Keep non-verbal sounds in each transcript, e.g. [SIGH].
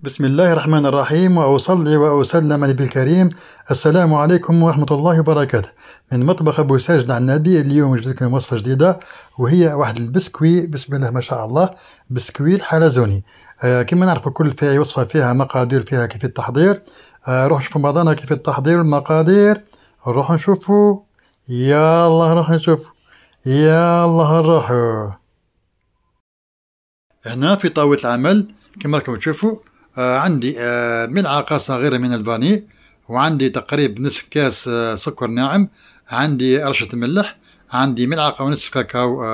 بسم الله الرحمن الرحيم وأصلي وأسلم نبي الكريم السلام عليكم ورحمة الله وبركاته من مطبخ أبو ساجد النبي اليوم جبت لكم وصفة جديدة وهي واحد البسكوي بسم الله ما شاء الله بسكوي الحلزوني آه كما نعرف كل فيها وصفة فيها مقادير فيها كيف التحضير آه روح نشوف بعضنا كيف التحضير والمقادير يا نشوفو روح نروح نشوفو الله نروحو هنا في طاولة العمل كما راكم تشوفوا آه، عندي ملعقة آه، صغيرة من الفاني وعندي تقريب نصف كاس آه، سكر ناعم عندي رشة ملح عندي ملعقة ونصف كاكاو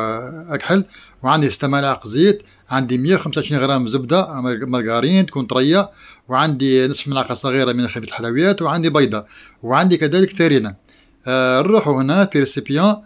أكحل وعندي ستة ملاعق زيت عندي 125 غرام زبدة مارغرين تكون طرية وعندي نصف ملعقة صغيرة من خفيف الحلويات وعندي بيضة وعندي كذلك تارينة نروحوا هنا في ريسيبيان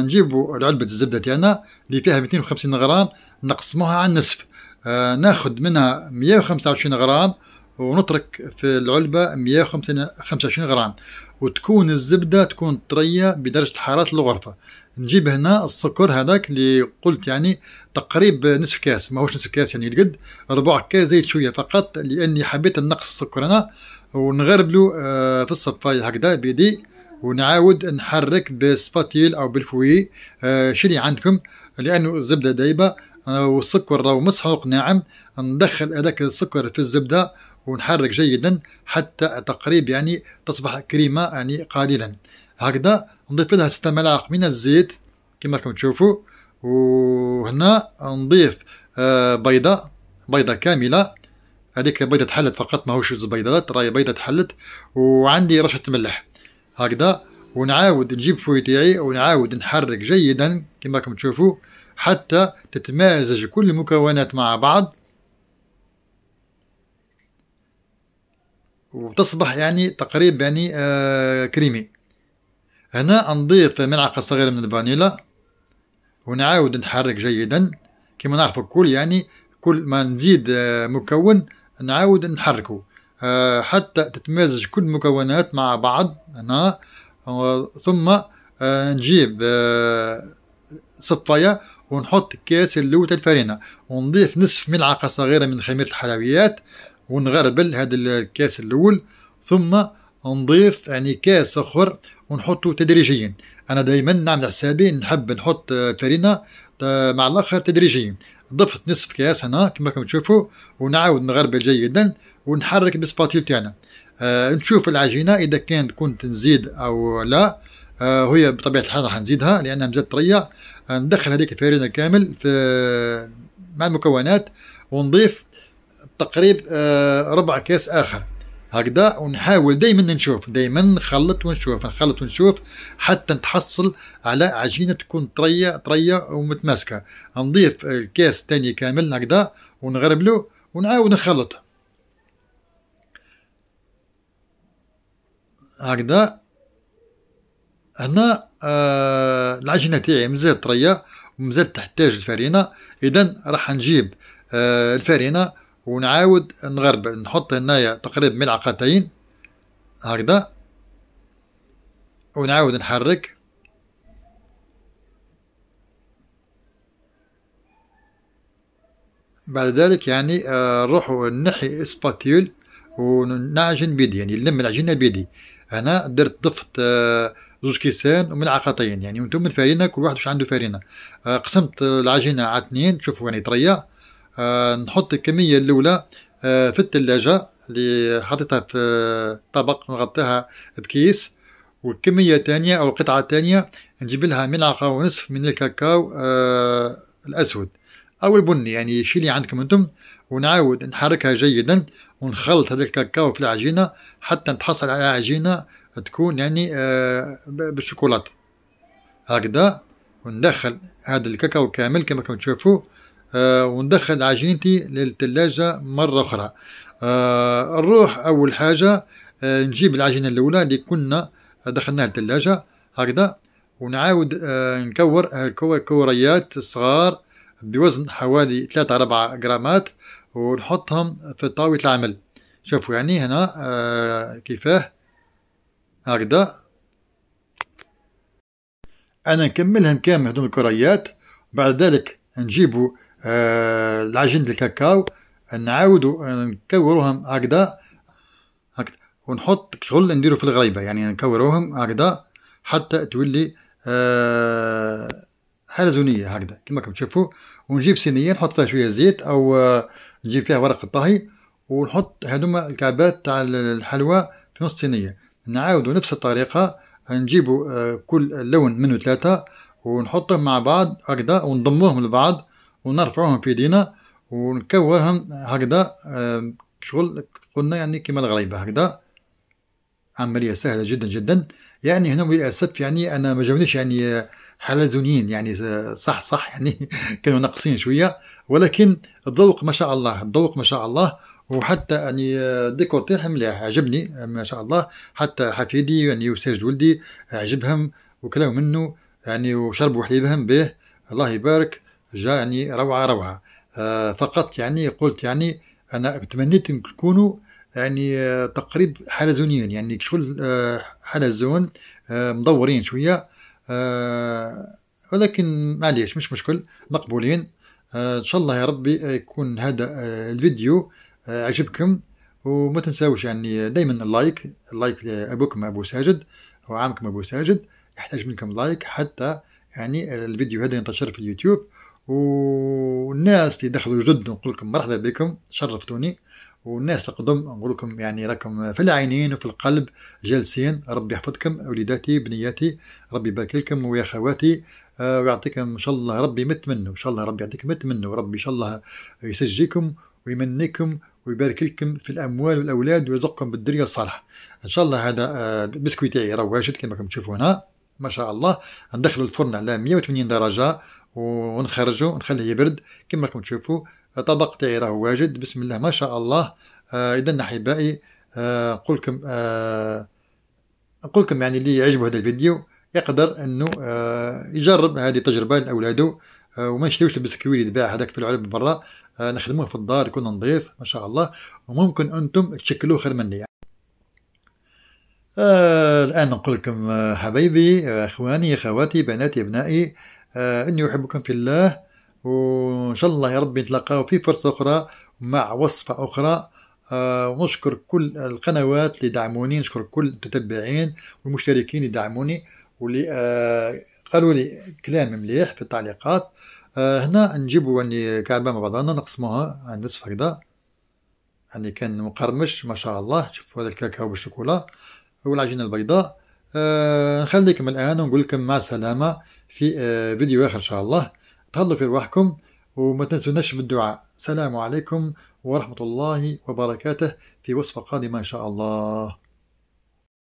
نجيبوا علبة الزبدة تاعنا اللي فيها 250 غرام نقسموها على النصف آه، ناخذ منها 125 غرام ونترك في العلبة 125 غرام وتكون الزبدة تكون طرية بدرجة حرارة الغرفة نجيب هنا السكر هذاك اللي قلت يعني تقريب نصف كاس ماهوش نصف كاس يعني قد ربع كاس زيت شوية فقط لأني حبيت نقص السكر هنا ونغربلو آه، في الصفاية هكذا بيدي ونعاود نحرك بالسباتيل أو بالفوي آه، شري عندكم لأنه الزبدة دايبة والسكر لو مسحوق ناعم ندخل هذاك السكر في الزبده ونحرك جيدا حتى تقريب يعني تصبح كريمه يعني قليلا هكذا نضيف لها 6 ملاعق من الزيت كما راكم تشوفوا وهنا نضيف آه، بيضه بيضه كامله هذيك بيضه تحلت فقط ماهوش زوز بيضات راهي بيضه تحلت وعندي رشه ملح هكذا ونعاود نجيب فوي تاعي ونعاود نحرك جيدا كما راكم تشوفوا حتى تتمازج كل المكونات مع بعض وتصبح يعني تقريبا يعني آه كريمي هنا نضيف ملعقه صغيره من الفانيلا ونعاود نحرك جيدا كما نعرف الكل يعني كل ما نزيد آه مكون نعاود نحركه آه حتى تتمازج كل المكونات مع بعض هنا ثم آه، نجيب آه، صفايه ونحط كاس اللوت الفرينه ونضيف نصف ملعقه صغيره من خميره الحلويات ونغربل هذا الكاس الاول ثم نضيف يعني كاس اخر ونحطه تدريجيا انا دائما نعمل حسابي نحب نحط آه، فرينه مع الاخر تدريجيا ضفت نصف كاس هنا كما راكم تشوفوا ونعاود نغربل جيدا ونحرك بسباتيل تاعنا آه نشوف العجينه اذا كانت كنت نزيد او لا آه هي بطبيعه الحال راح نزيدها لانها مازالت طريه آه ندخل هذيك الفرينه كامل في مع المكونات ونضيف تقريب آه ربع كاس اخر هكذا ونحاول دائما نشوف دائما نخلط ونشوف نخلط ونشوف حتى نتحصل على عجينه تكون طريه طريه ومتماسكه نضيف الكاس الثاني كامل هكذا ونغربلو ونعاود نخلط هكذا هنا آه العجينه تاعي مازالت طريه ومازالت تحتاج الفرينه اذا راح نجيب آه الفرينه ونعاود نغرب نحط هنايا تقريبا ملعقتين هكذا ونعاود نحرك بعد ذلك يعني نروحو آه نحي سباتيول ونعجن بيدي يعني نلم العجينة بيدي أنا درت ضفت آه زوج كيسان وملعقتين يعني وانتم من كل واحد واش عنده فارينة آه قسمت العجينة على اثنين شوفوا يعني طرية آه، نحط الكميه الاولى آه، في الثلاجه اللي حطيتها في طبق نغطيها بكيس والكمية الثانية أو القطعة الثانية نجيب لها ملعقة ونصف من الكاكاو آه، الأسود أو البني يعني شي اللي عندكم أنتم ونعاود نحركها جيدا ونخلط هذا الكاكاو في العجينة حتى نتحصل على عجينة تكون يعني بالشوكولاتة هكذا وندخل هذا الكاكاو كامل كما كنتم تشوفوا آه، وندخل عجينتي للثلاجة مرة أخرى آه، نروح أول حاجة آه، نجيب العجينة الأولى اللي كنا دخلناها الثلاجة هكذا ونعاود نكور كوريات صغار بوزن حوالي 3 4 غرامات ونحطهم في طاولة العمل شوفوا يعني هنا كيفاه هكذا انا نكملهم كامل هذوم الكريات بعد ذلك نجيبوا آه، العجين ديال الكاكاو نعاودو نكوروهم هكذا ونحط شغل نديرو في الغريبه يعني نكوروهم هكذا حتى تولي آه حلزونيه هكذا كما راكم تشوفوا ونجيب صينيه نحط فيها شويه زيت او آه، نجيب فيها ورق الطهي ونحط هذوما الكعبات تاع الحلوى في نص صينيه نعاودو نفس الطريقه نجيبو آه، كل لون منه ثلاثه ونحطهم مع بعض هكذا ونضموهم لبعض ونرفعوهم في يدينا ونكورهم هكذا شغل قلنا يعني كما الغريبه هكذا عمليه سهله جدا جدا يعني هنا للاسف يعني انا ما جاونيش يعني حلزونيين يعني صح صح يعني [LAUGHS] كانوا ناقصين شويه ولكن الذوق ما شاء الله الذوق ما شاء الله وحتى يعني آه، الديكور تاعهم مليح عجبني آه، ما شاء الله حتى حفيدي يعني وساجد ولدي عجبهم وكلاو منه يعني وشربوا حليبهم به الله يبارك جاء يعني روعه روعه آه فقط يعني قلت يعني انا تمنيت تكونوا يعني آه تقريب حلزونيين يعني شغل آه حلزون آه مدورين شويه آه ولكن معليش مش مشكل مقبولين آه ان شاء الله يا ربي آه، يكون هذا آه الفيديو آه عجبكم وما تنساوش يعني دائما اللايك اللايك لابوكم ابو ساجد وعامكم ابو ساجد يحتاج منكم لايك حتى يعني الفيديو هذا ينتشر في اليوتيوب والناس اللي دخلوا جدد نقول لكم مرحبا بكم شرفتوني والناس القدم نقول لكم يعني راكم في العينين وفي القلب جالسين ربي يحفظكم وليداتي بنياتي ربي يبارك لكم ويا خواتي آه، ويعطيكم ان شاء الله ربي متمنى ان شاء الله ربي يعطيكم متمنى وربي ان شاء الله يسجيكم ويمنيكم ويبارك لكم في الاموال والاولاد ويرزقكم بالدريه الصالحه ان شاء الله هذا آه، بسكويتي راه واجد كما راكم تشوفوا هنا ما شاء الله ندخلوا الفرن على 180 درجه ونخرجوا نخليه يبرد كما راكم تشوفوا الطبق تاعي راه واجد بسم الله ما شاء الله آه اذا احبائي آه نقول لكم آه نقول لكم يعني اللي يعجبه هذا الفيديو يقدر انه آه يجرب هذه التجربه لاولاده آه وما نشريوش البسكويت اللي يتباع هذاك في العلب برا آه نخدموه في الدار يكون نظيف ما شاء الله وممكن انتم تشكلوه خير مني آه، الآن نقول لكم آه، حبايبي آه، أخواني خواتي بناتي أبنائي إني أحبكم في الله وإن شاء الله يا رب نتلاقاو في فرصة أخرى مع وصفة أخرى ونشكر كل القنوات اللي دعموني نشكر كل المتابعين والمشتركين اللي دعموني واللي قالوا لي كلام مليح في التعليقات هنا نجيبوا يعني كعبه مع بعضنا نقسموها على نصف هكذا يعني كان مقرمش ما شاء الله شوفوا هذا الكاكاو بالشوكولا والعجينة البيضاء آه نخليكم الآن ونقول لكم مع السلامة في آه فيديو آخر إن شاء الله تهلوا في رواحكم وما تنسوناش بالدعاء السلام عليكم ورحمة الله وبركاته في وصفة قادمة إن شاء الله